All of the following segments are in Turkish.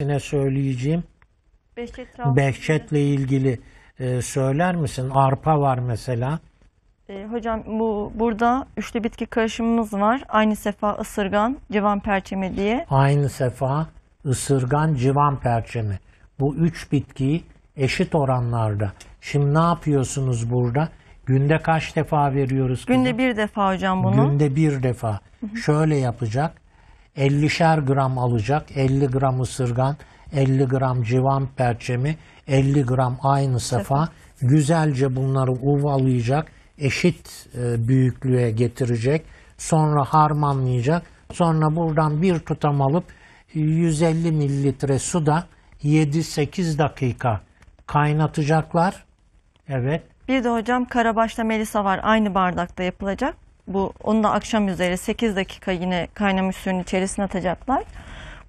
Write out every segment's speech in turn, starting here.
Ne söyleyeceğim? Behçet Trabzon. Behçet'le ilgili e, söyler misin? Arpa var mesela. E, hocam bu burada üçlü bitki karışımımız var. Aynı sefa ısırgan, civan perçemi diye. Aynı sefa ısırgan, civan perçemi. Bu üç bitkiyi eşit oranlarda. Şimdi ne yapıyorsunuz burada? Günde kaç defa veriyoruz? Günde kızım? bir defa hocam bunu. Günde bir defa. Şöyle yapacak. 50'şer gram alacak. 50 gram ısırgan, 50 gram civan perçemi, 50 gram aynı sefa. Güzelce bunları uvalayacak, eşit e, büyüklüğe getirecek. Sonra harmanlayacak. Sonra buradan bir tutam alıp 150 mililitre suda 7-8 dakika kaynatacaklar. Evet. Bir de hocam karabaşla melisa var aynı bardakta yapılacak. Bu onu da akşam üzeri 8 dakika yine kaynamış suyun içerisine atacaklar.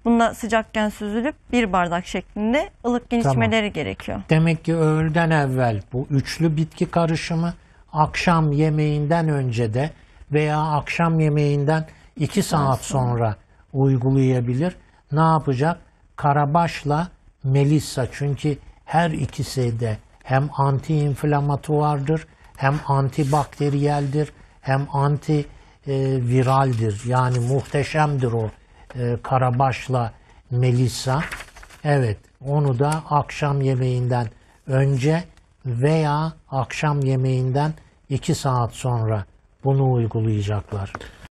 Bunda sıcakken süzülüp bir bardak şeklinde ılıkken Tamam. içmeleri gerekiyor. Demek ki öğleden evvel bu üçlü bitki karışımı akşam yemeğinden önce de veya akşam yemeğinden iki saat sonra uygulayabilir. Ne yapacak? Karabaşla melisa çünkü her ikisi de hem anti hem antibakteriyeldir hem anti e, viraldir. Yani muhteşemdir o e, Karabaş'la Melisa. Evet onu da akşam yemeğinden önce veya akşam yemeğinden iki saat sonra bunu uygulayacaklar.